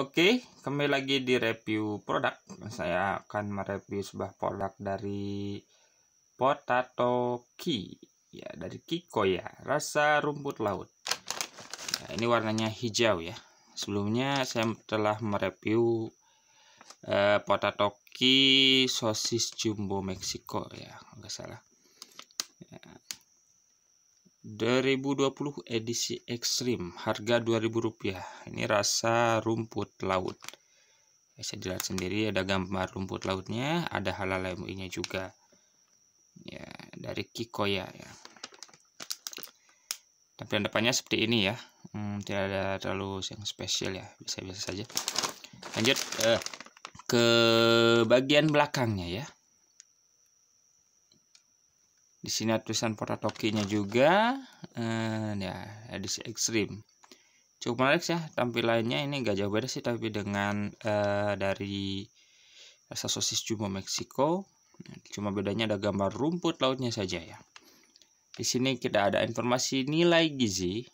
Oke, kembali lagi di review produk. Saya akan mereview sebuah produk dari Potato Ki, ya dari Kiko ya, rasa rumput laut. Nah, ini warnanya hijau ya. Sebelumnya saya telah mereview eh, Potato Ki sosis jumbo Meksiko ya, nggak salah. Ya, 2020 edisi ekstrim harga Rp2.000 ini rasa rumput laut bisa ya, dilihat sendiri ada gambar rumput lautnya ada halal MUI nya juga ya dari Kikoya ya tapi depannya seperti ini ya hmm, tidak ada terlalu yang spesial ya bisa bisa saja lanjut eh, ke bagian belakangnya ya di sini tulisan portal juga uh, ya edisi ekstrim cukup menarik ya tampilannya ini gak jauh beda sih tapi dengan uh, dari rasa sosis jumbo Meksiko cuma bedanya ada gambar rumput lautnya saja ya di sini kita ada informasi nilai gizi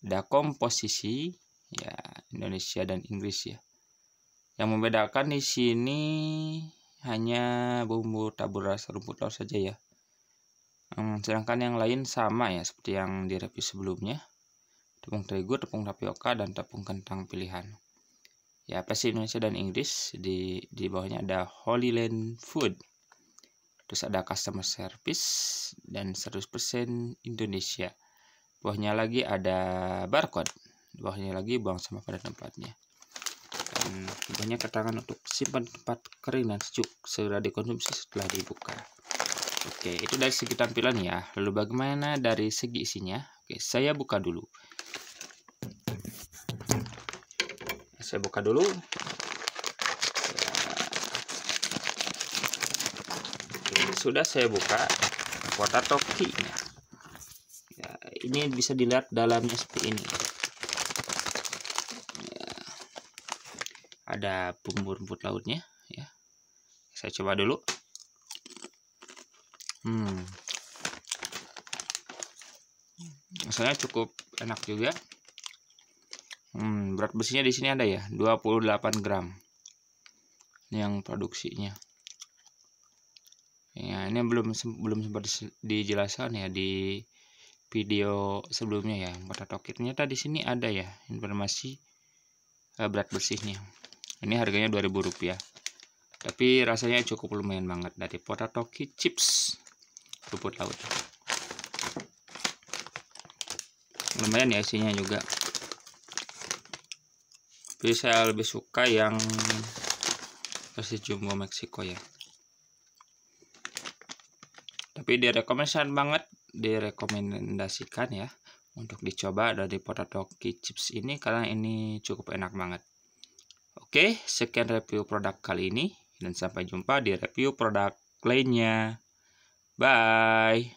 ada komposisi ya Indonesia dan Inggris ya yang membedakan di sini hanya bumbu tabur rasa rumput laut saja ya Hmm, sedangkan yang lain sama ya seperti yang di review sebelumnya. Tepung terigu, tepung tapioka, dan tepung kentang pilihan. Ya, sih Indonesia dan Inggris di di bawahnya ada Holy Land Food. Terus ada customer service dan 100% Indonesia. Bawahnya lagi ada barcode. Bawahnya lagi buang sama pada tempatnya. Dan banyak keterangan untuk simpan tempat kering dan sejuk segera dikonsumsi setelah dibuka. Oke, itu dari segi tampilan ya. Lalu bagaimana dari segi isinya? Oke, saya buka dulu. Saya buka dulu. Oke, sudah saya buka kotak tokinya. Ya, ini bisa dilihat dalamnya seperti ini. Ya, ada bumbu rumput lautnya ya. Saya coba dulu hmm. rasanya cukup enak juga hmm, berat besinya di sini ada ya 28 gram ini yang produksinya ya ini belum belum sempat dijelaskan ya di video sebelumnya ya kota tokitnya tadi sini ada ya informasi eh, berat bersihnya ini harganya 2000 rupiah tapi rasanya cukup lumayan banget dari potato chips rumput laut lumayan ya isinya juga tapi saya lebih suka yang versi jumbo Meksiko ya tapi direkomendasikan banget direkomendasikan ya untuk dicoba dari potato chips ini karena ini cukup enak banget oke sekian review produk kali ini dan sampai jumpa di review produk lainnya Bye.